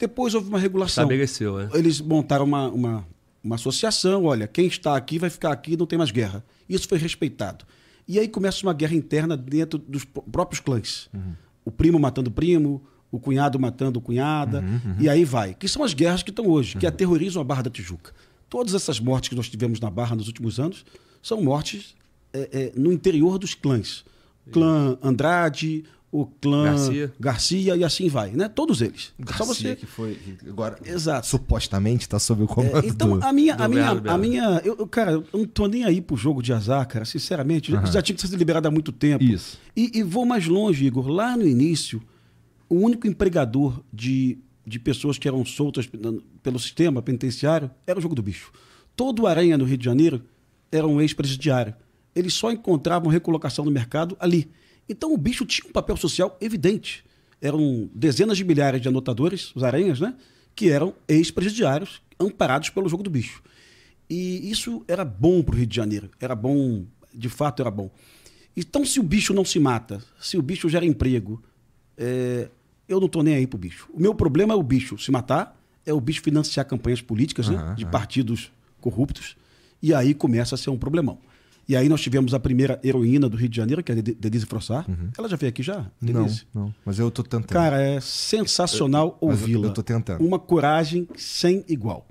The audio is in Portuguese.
Depois houve uma regulação. Estabeleceu, é. Eles montaram uma, uma, uma associação, olha, quem está aqui vai ficar aqui, não tem mais guerra. Isso foi respeitado. E aí começa uma guerra interna dentro dos próprios clãs. Uhum. O primo matando o primo, o cunhado matando o cunhada, uhum, uhum. e aí vai. Que são as guerras que estão hoje, que uhum. aterrorizam a Barra da Tijuca. Todas essas mortes que nós tivemos na Barra nos últimos anos são mortes é, é, no interior dos clãs. Clã Andrade, o clã Garcia. Garcia, e assim vai, né? Todos eles. É Garcia, Só você que foi agora Exato. supostamente está sob o é, comando. É, então do, a minha a minha Belo. a minha eu, cara, eu não tô nem aí pro jogo de azar, cara, sinceramente, uhum. já tinha que ser liberado há muito tempo. Isso. E, e, vou mais longe, Igor, lá no início, o único empregador de, de pessoas que eram soltas pelo sistema penitenciário era o jogo do bicho. Todo aranha no Rio de Janeiro era um ex-presidiário. Eles só encontravam recolocação no mercado ali. Então o bicho tinha um papel social evidente. Eram dezenas de milhares de anotadores, os aranhas, né? Que eram ex-presidiários amparados pelo jogo do bicho. E isso era bom para o Rio de Janeiro. Era bom, de fato era bom. Então, se o bicho não se mata, se o bicho gera emprego, é, eu não estou nem aí para o bicho. O meu problema é o bicho se matar, é o bicho financiar campanhas políticas uhum, né, de uhum. partidos corruptos, e aí começa a ser um problemão. E aí nós tivemos a primeira heroína do Rio de Janeiro, que é Denise Frossar. Uhum. Ela já veio aqui já? Denise? Não, não. Mas eu tô tentando. Cara, é sensacional ouvi-la. Eu tô tentando. Uma coragem sem igual.